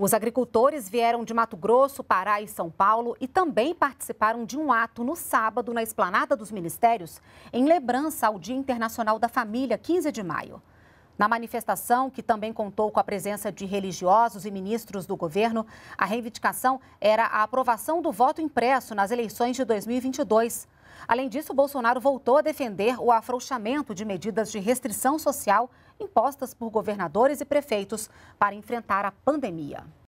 Os agricultores vieram de Mato Grosso, Pará e São Paulo e também participaram de um ato no sábado na Esplanada dos Ministérios, em lembrança ao Dia Internacional da Família, 15 de maio. Na manifestação, que também contou com a presença de religiosos e ministros do governo, a reivindicação era a aprovação do voto impresso nas eleições de 2022. Além disso, Bolsonaro voltou a defender o afrouxamento de medidas de restrição social impostas por governadores e prefeitos para enfrentar a pandemia.